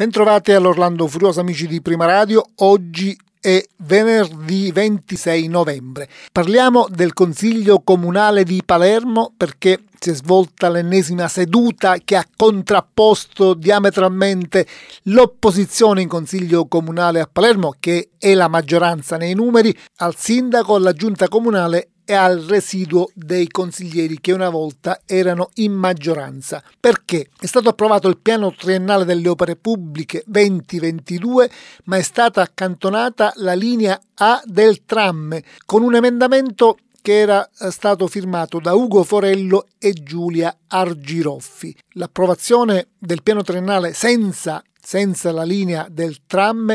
Bentrovate all'Orlando Furioso amici di Prima Radio, oggi è venerdì 26 novembre. Parliamo del Consiglio Comunale di Palermo perché si è svolta l'ennesima seduta che ha contrapposto diametralmente l'opposizione in Consiglio Comunale a Palermo, che è la maggioranza nei numeri, al sindaco, alla giunta comunale e al residuo dei consiglieri che una volta erano in maggioranza. Perché è stato approvato il piano triennale delle opere pubbliche 2022, ma è stata accantonata la linea A del tram con un emendamento che era eh, stato firmato da Ugo Forello e Giulia Argiroffi. L'approvazione del piano triennale senza, senza la linea del tram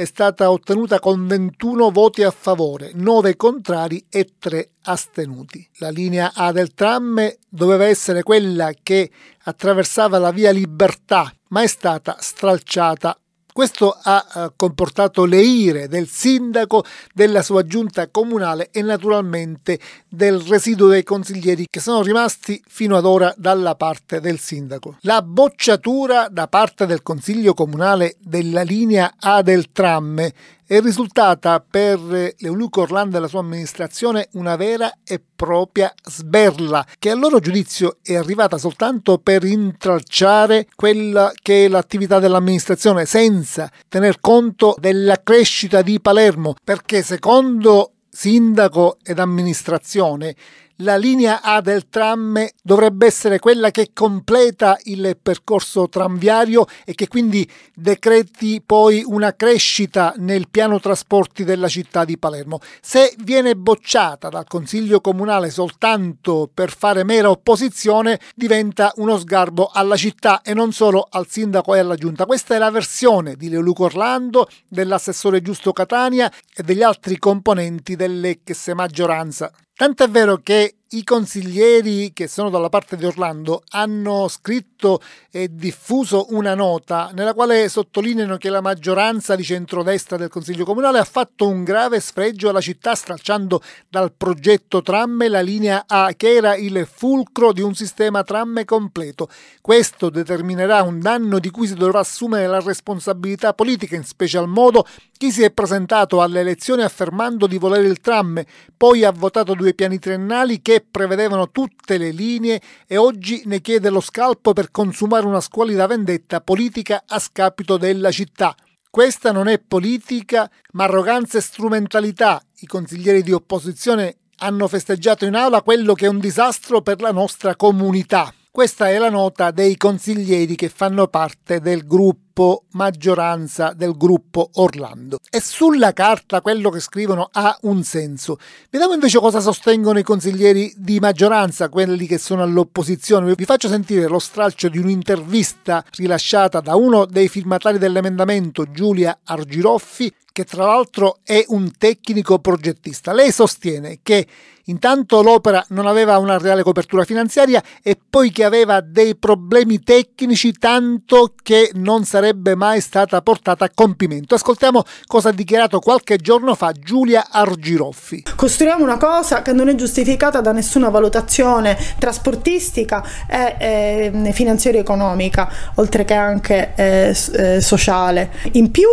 è stata ottenuta con 21 voti a favore, 9 contrari e 3 astenuti. La linea A del tram doveva essere quella che attraversava la via Libertà, ma è stata stralciata questo ha eh, comportato le ire del sindaco, della sua giunta comunale e naturalmente del residuo dei consiglieri che sono rimasti fino ad ora dalla parte del sindaco. La bocciatura da parte del Consiglio Comunale della linea A del tram è risultata per Leoluco Orlando e la sua amministrazione una vera e propria sberla, che a loro giudizio è arrivata soltanto per intralciare quella che è l'attività dell'amministrazione, senza tener conto della crescita di Palermo, perché secondo sindaco ed amministrazione la linea A del tram dovrebbe essere quella che completa il percorso tranviario e che quindi decreti poi una crescita nel piano trasporti della città di Palermo. Se viene bocciata dal Consiglio Comunale soltanto per fare mera opposizione, diventa uno sgarbo alla città e non solo al sindaco e alla giunta. Questa è la versione di Leoluco Orlando, dell'assessore Giusto Catania e degli altri componenti dell'ex maggioranza. Tant'è vero che i consiglieri che sono dalla parte di Orlando hanno scritto e diffuso una nota nella quale sottolineano che la maggioranza di centrodestra del Consiglio Comunale ha fatto un grave sfregio alla città stralciando dal progetto tram la linea A che era il fulcro di un sistema tram completo. Questo determinerà un danno di cui si dovrà assumere la responsabilità politica, in special modo chi si è presentato alle elezioni affermando di volere il tram, poi ha votato due piani triennali che prevedevano tutte le linee e oggi ne chiede lo scalpo per consumare una squalida vendetta politica a scapito della città. Questa non è politica, ma arroganza e strumentalità. I consiglieri di opposizione hanno festeggiato in aula quello che è un disastro per la nostra comunità. Questa è la nota dei consiglieri che fanno parte del gruppo gruppo maggioranza, del gruppo Orlando. E sulla carta quello che scrivono ha un senso. Vediamo invece cosa sostengono i consiglieri di maggioranza, quelli che sono all'opposizione. Vi faccio sentire lo stralcio di un'intervista rilasciata da uno dei firmatari dell'emendamento, Giulia Argiroffi, che tra l'altro è un tecnico progettista. Lei sostiene che intanto l'opera non aveva una reale copertura finanziaria e poi che aveva dei problemi tecnici tanto che non sarebbe sarebbe mai stata portata a compimento. Ascoltiamo cosa ha dichiarato qualche giorno fa Giulia Argiroffi. Costruiamo una cosa che non è giustificata da nessuna valutazione trasportistica e eh, finanziaria economica, oltre che anche eh, eh, sociale. In più,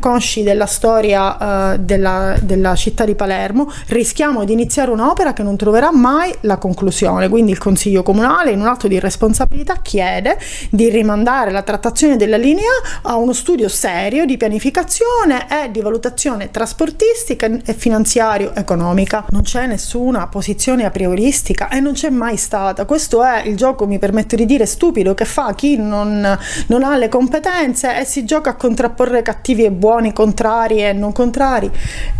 consci della storia eh, della, della città di Palermo, rischiamo di iniziare un'opera che non troverà mai la conclusione. Quindi il Consiglio Comunale, in un atto di responsabilità, chiede di rimandare la trattazione della linea a uno studio serio di pianificazione e di valutazione trasportistica e finanziario-economica. Non c'è nessuna posizione a prioristica e non c'è mai stata. Questo è il gioco, mi permetto di dire, stupido che fa chi non, non ha le competenze e si gioca a contrapporre cattivi e buoni, contrari e non contrari,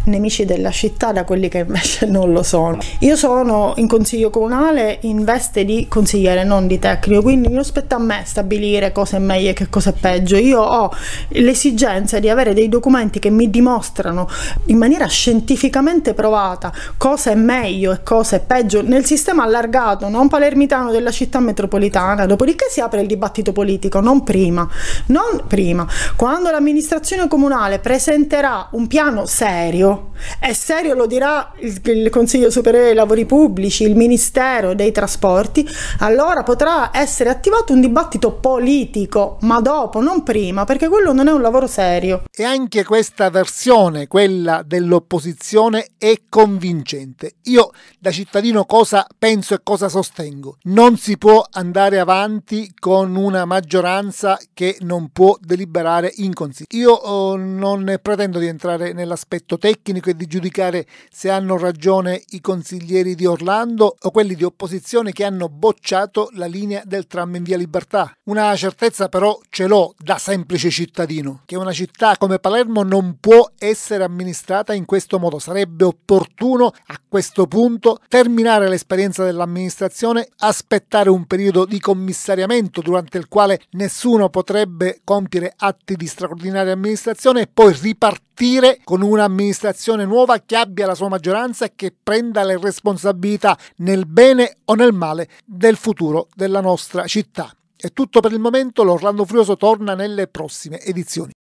nemici della città da quelli che invece non lo sono. Io sono in consiglio comunale in veste di consigliere, non di tecnico, quindi non spetta a me stabilire cosa è meglio e che cosa è peggio. Io io ho l'esigenza di avere dei documenti che mi dimostrano in maniera scientificamente provata cosa è meglio e cosa è peggio nel sistema allargato, non palermitano della città metropolitana, dopodiché si apre il dibattito politico, non prima, non prima. Quando l'amministrazione comunale presenterà un piano serio, e serio lo dirà il, il Consiglio Superiore dei Lavori Pubblici, il Ministero dei Trasporti, allora potrà essere attivato un dibattito politico, ma dopo, non prima prima, perché quello non è un lavoro serio. E anche questa versione, quella dell'opposizione, è convincente. Io da cittadino cosa penso e cosa sostengo? Non si può andare avanti con una maggioranza che non può deliberare in consiglio. Io oh, non pretendo di entrare nell'aspetto tecnico e di giudicare se hanno ragione i consiglieri di Orlando o quelli di opposizione che hanno bocciato la linea del tram in via Libertà. Una certezza però ce l'ho da semplice cittadino, che una città come Palermo non può essere amministrata in questo modo. Sarebbe opportuno a questo punto terminare l'esperienza dell'amministrazione, aspettare un periodo di commissariamento durante il quale nessuno potrebbe compiere atti di straordinaria amministrazione e poi ripartire con un'amministrazione nuova che abbia la sua maggioranza e che prenda le responsabilità nel bene o nel male del futuro della nostra città. È tutto per il momento, l'Orlando Furioso torna nelle prossime edizioni.